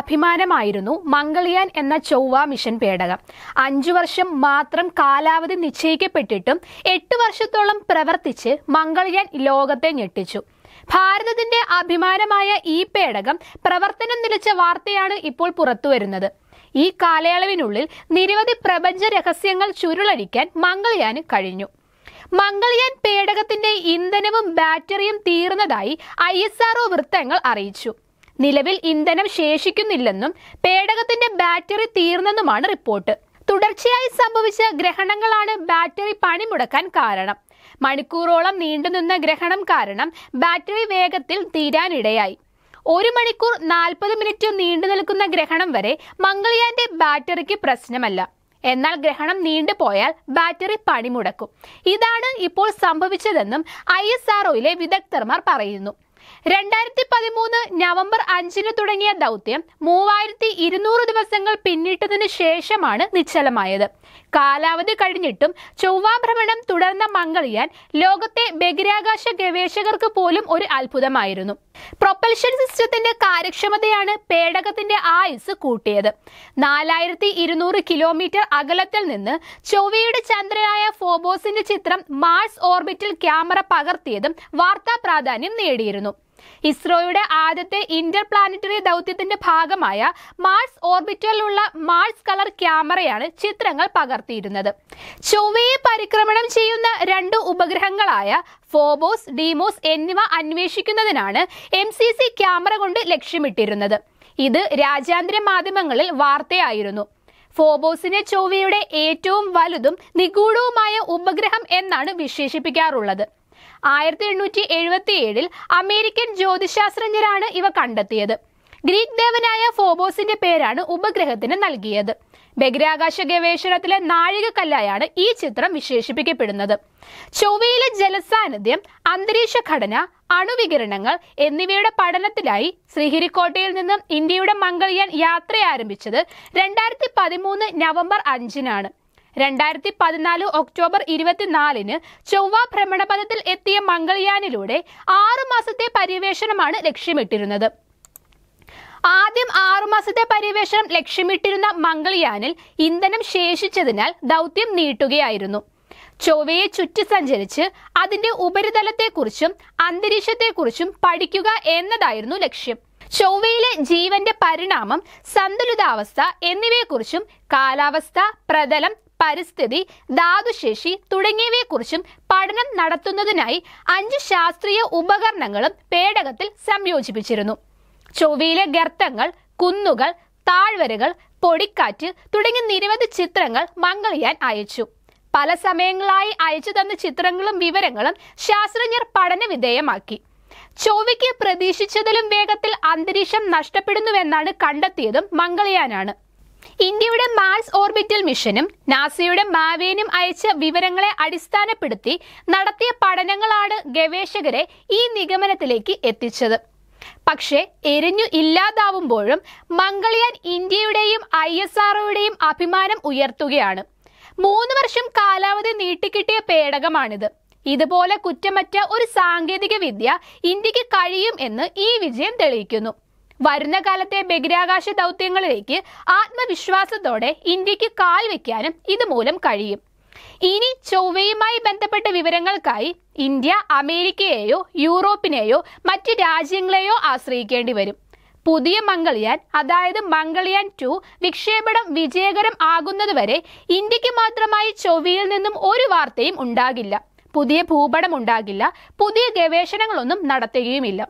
അഭിമാനമായിരുന്നു മംഗളിയാൻ എന്ന ചൊവ്വ മിഷൻ പേടകം അഞ്ചു വർഷം മാത്രം കാലാവധി നിശ്ചയിക്കപ്പെട്ടിട്ടും എട്ട് വർഷത്തോളം പ്രവർത്തിച്ച് മംഗളിയാൻ ലോകത്തെ ഞെട്ടിച്ചു ഭാരതത്തിന്റെ അഭിമാനമായ ഈ പേടകം പ്രവർത്തനം നിലച്ച വാർത്തയാണ് ഇപ്പോൾ പുറത്തുവരുന്നത് ഈ കാലയളവിനുള്ളിൽ നിരവധി പ്രപഞ്ച രഹസ്യങ്ങൾ ചുരുളടിക്കാൻ മംഗളിയാന് കഴിഞ്ഞു മംഗളിയാൻ പേടകത്തിന്റെ ഇന്ധനവും ബാറ്ററിയും തീർന്നതായി ഐ വൃത്തങ്ങൾ അറിയിച്ചു നിലവിൽ ഇന്ധനം ശേഷിക്കുന്നില്ലെന്നും പേടകത്തിന്റെ ബാറ്ററി തീർന്നെന്നുമാണ് റിപ്പോർട്ട് തുടർച്ചയായി സംഭവിച്ച ഗ്രഹണങ്ങളാണ് ബാറ്ററി പണിമുടക്കാൻ കാരണം മണിക്കൂറോളം നീണ്ടുനിന്ന ഗ്രഹണം കാരണം ബാറ്ററി വേഗത്തിൽ തീരാനിടയായി ഒരു മണിക്കൂർ നാൽപ്പത് മിനിറ്റ് നീണ്ടു നിൽക്കുന്ന ഗ്രഹണം വരെ മംഗൾയാന്റെ ബാറ്ററിക്ക് പ്രശ്നമല്ല എന്നാൽ ഗ്രഹണം നീണ്ടുപോയാൽ ബാറ്ററി പണിമുടക്കും ഇതാണ് ഇപ്പോൾ സംഭവിച്ചതെന്നും ഐ എസ് ആർഒയിലെ വിദഗ്ധർമാർ പറയുന്നു രണ്ടായിരത്തി പതിമൂന്ന് നവംബർ അഞ്ചിന് തുടങ്ങിയ ദൗത്യം മൂവായിരത്തി വർഷത്തിനു ശേഷമാണ് നിശ്ചലമായത് കാലാവധി കഴിഞ്ഞിട്ടും ചൊവ്വാഭ്രമണം തുടർന്ന മംഗളിയാൻ ലോകത്തെ ബഹിരാകാശ ഗവേഷകർക്ക് പോലും ഒരു അത്ഭുതമായിരുന്നു പ്രൊപ്പൽഷൻ സിസ്റ്റത്തിന്റെ കാര്യക്ഷമതയാണ് പേടകത്തിന്റെ ആയുസ് കൂട്ടിയത് നാലായിരത്തി ഇരുന്നൂറ് കിലോമീറ്റർ അകലത്തിൽ നിന്ന് ചൊവ്വയുടെ ചന്ദ്രയായ ഫോബോസിന്റെ ചിത്രം മാർസ് ഓർബിറ്റിൽ ക്യാമറ പകർത്തിയതും വാർത്താ പ്രാധാന്യം നേടിയിരുന്നു ഇസ്രോയുടെ ആദ്യത്തെ ഇന്റർ പ്ലാനറ്ററി ദൗത്യത്തിന്റെ ഭാഗമായ മാർസ് ഓർബിറ്ററിലുള്ള മാർസ് കളർ ക്യാമറയാണ് ചിത്രങ്ങൾ പകർത്തിയിരുന്നത് ചൊവ്വയെ പരിക്രമണം ചെയ്യുന്ന രണ്ട് ഉപഗ്രഹങ്ങളായ ഫോബോസ് ഡീമോസ് എന്നിവ അന്വേഷിക്കുന്നതിനാണ് എം സി സി ക്യാമറ കൊണ്ട് ലക്ഷ്യമിട്ടിരുന്നത് ഇത് രാജ്യാന്തര മാധ്യമങ്ങളിൽ വാർത്തയായിരുന്നു ഫോബോസിനെ ചൊവ്വയുടെ ഏറ്റവും വലുതും നിഗൂഢവുമായ ഉപഗ്രഹം എന്നാണ് വിശേഷിപ്പിക്കാറുള്ളത് ആയിരത്തി എണ്ണൂറ്റി എഴുപത്തി ഏഴിൽ അമേരിക്കൻ ജ്യോതിശാസ്ത്രജ്ഞരാണ് ഇവ കണ്ടെത്തിയത് ഗ്രീക്ക് ദേവനായ ഫോബോസിന്റെ പേരാണ് ഉപഗ്രഹത്തിന് നൽകിയത് ബഹിരാകാശ ഗവേഷണത്തിലെ നാഴികക്കല്ലായാണ് ഈ ചിത്രം വിശേഷിപ്പിക്കപ്പെടുന്നത് ചൊവ്വയിലെ ജലസാന്നിധ്യം അന്തരീക്ഷ ഘടന അണുവികിരണങ്ങൾ എന്നിവയുടെ പഠനത്തിലായി ശ്രീഹരിക്കോട്ടയിൽ നിന്നും ഇന്ത്യയുടെ മംഗൾയാൻ യാത്ര ആരംഭിച്ചത് രണ്ടായിരത്തി പതിമൂന്ന് നവംബർ അഞ്ചിനാണ് രണ്ടായിരത്തി പതിനാല് ഒക്ടോബർ ഇരുപത്തിനാലിന് ചൊവ്വ ഭ്രമണപഥത്തിൽ എത്തിയ മംഗൾയാനിലൂടെ ആറു മാസത്തെ പര്യവേഷണമാണ് ലക്ഷ്യമിട്ടിരുന്നത് ആദ്യം ആറുമാസത്തെ പര്യവേഷണം ലക്ഷ്യമിട്ടിരുന്ന മംഗൾയാനിൽ ഇന്ധനം ശേഷിച്ചതിനാൽ ദൗത്യം നീട്ടുകയായിരുന്നു ചൊവ്വയെ ചുറ്റി സഞ്ചരിച്ച് അതിന്റെ ഉപരിതലത്തെക്കുറിച്ചും അന്തരീക്ഷത്തെക്കുറിച്ചും പഠിക്കുക എന്നതായിരുന്നു ലക്ഷ്യം ചൊവ്വയിലെ ജീവന്റെ പരിണാമം സന്തുലിതാവസ്ഥ എന്നിവയെക്കുറിച്ചും കാലാവസ്ഥ പ്രതലം പരിസ്ഥിതി ധാതുശേഷി തുടങ്ങിയവയെക്കുറിച്ചും പഠനം നടത്തുന്നതിനായി അഞ്ച് ശാസ്ത്രീയ ഉപകരണങ്ങളും പേടകത്തിൽ സംയോജിപ്പിച്ചിരുന്നു ചൊവ്വയിലെ ഗർത്തങ്ങൾ കുന്നുകൾ താഴ്വരകൾ പൊടിക്കാറ്റ് തുടങ്ങിയ നിരവധി ചിത്രങ്ങൾ മംഗളിയാൻ അയച്ചു പല സമയങ്ങളായി അയച്ചു തന്ന ചിത്രങ്ങളും വിവരങ്ങളും ശാസ്ത്രജ്ഞർ പഠനവിധേയമാക്കി ചൊവ്വയ്ക്ക് പ്രതീക്ഷിച്ചതിലും വേഗത്തിൽ അന്തരീക്ഷം നഷ്ടപ്പെടുന്നുവെന്നാണ് കണ്ടെത്തിയതും മംഗളിയാനാണ് ഇന്ത്യയുടെ മാർസ് ഓർബിറ്റൽ മിഷനും നാസയുടെ മാവേനും അയച്ച വിവരങ്ങളെ അടിസ്ഥാനപ്പെടുത്തി നടത്തിയ പഠനങ്ങളാണ് ഗവേഷകരെ ഈ നിഗമനത്തിലേക്ക് എത്തിച്ചത് പക്ഷേ എരിഞ്ഞു ഇല്ലാതാവുമ്പോഴും മംഗളിയാൻ ഇന്ത്യയുടെയും ഐ എസ് ആർഒയുടെയും അഭിമാനം ഉയർത്തുകയാണ് മൂന്ന് വർഷം കാലാവധി നീട്ടിക്കിട്ടിയ പേടകമാണിത് ഇതുപോലെ കുറ്റമറ്റ ഒരു സാങ്കേതിക വിദ്യ ഇന്ത്യക്ക് കഴിയും എന്ന് ഈ വിജയം തെളിയിക്കുന്നു വരുന്ന കാലത്തെ ബഹിരാകാശ ദൗത്യങ്ങളിലേക്ക് ആത്മവിശ്വാസത്തോടെ ഇന്ത്യക്ക് കാൽ വയ്ക്കാനും ഇതുമൂലം കഴിയും ഇനി ചൊവ്വയുമായി ബന്ധപ്പെട്ട വിവരങ്ങൾക്കായി ഇന്ത്യ അമേരിക്കയെയോ യൂറോപ്പിനെയോ മറ്റ് രാജ്യങ്ങളെയോ ആശ്രയിക്കേണ്ടി വരും പുതിയ മംഗളിയാൻ അതായത് മംഗളിയാൻ ടു വിക്ഷേപണം വിജയകരം ആകുന്നതുവരെ ഇന്ത്യക്ക് മാത്രമായി ചൊവ്വയിൽ നിന്നും ഒരു വാർത്തയും ഉണ്ടാകില്ല പുതിയ ഭൂപടം ഉണ്ടാകില്ല പുതിയ ഗവേഷണങ്ങളൊന്നും നടത്തുകയുമില്ല